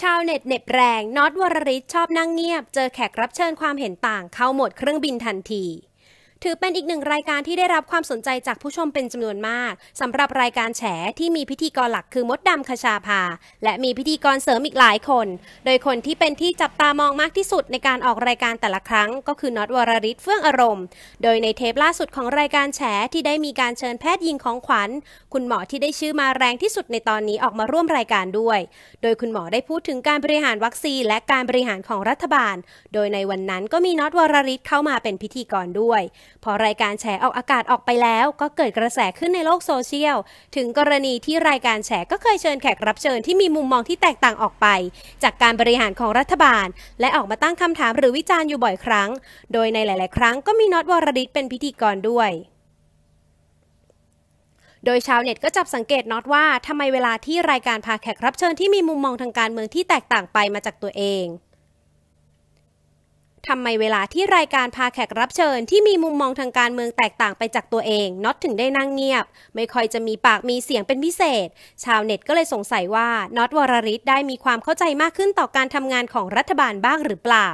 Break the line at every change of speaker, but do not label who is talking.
ชาวเน็ตเน็บแรงน็อตวรริศชอบนั่งเงียบเจอแขกรับเชิญความเห็นต่างเข้าหมดเครื่องบินทันทีถือเป็นอีกหนึ่งรายการที่ได้รับความสนใจจากผู้ชมเป็นจำนวนมาก สำหรับรายการแฉที่มีพิธีกรหลักคือมดดำคชาภา และมีพิธีกรเสริมอีกหลายคน โดยคนที่เป็นที่จับตามองมากที่สุดในการออกรายการแต่ละครั้งก็คือน็อตวรริศเฟื่องอารมณ์โดยในเทปล่าสุดของรายการแฉที่ได้มีการเชิญแพทย์ยิงของขวัญ คุณหมอที่ได้ชื่อมาแรงที่สุดในตอนนี้ออกมาร่วมรายการด้วย โดยคุณหมอได้พูดถึงการบริหารวัคซีนและการบริหารของรัฐบาล โดยในวันนั้นก็มีน็อตวรริศเข้ามาเป็นพิธีกรด้วยพอรายการแฉออกอากาศออกไปแล้วก็เกิดกระแสขึ้นในโลกโซเชียลถึงกรณีที่รายการแฉก็เคยเชิญแขกรับเชิญที่มีมุมมองที่แตกต่างออกไป จากการบริหารของรัฐบาล และออกมาตั้งคำถามหรือวิจารณ์อยู่บ่อยครั้ง โดยในหลาย ๆ ครั้งก็มีน็อตวรดิตเป็นพิธีกรด้วย โดยชาวเน็ตก็จับสังเกตน็อตว่าทำไมเวลาที่รายการพาแขกรับเชิญที่มีมุมมองทางการเมืองที่แตกต่างไปมาจากตัวเองทำไมเวลาที่รายการพาแขกรับเชิญ ที่มีมุมมองทางการเมืองแตกต่างไปจากตัวเองน็อตถึงได้นั่งเงียบ ไม่ค่อยจะมีปากมีเสียงเป็นพิเศษ ชาวเน็ตก็เลยสงสัยว่าน็อตวรริศได้มีความเข้าใจมากขึ้นต่อการทำงานของรัฐบาลบ้างหรือเปล่า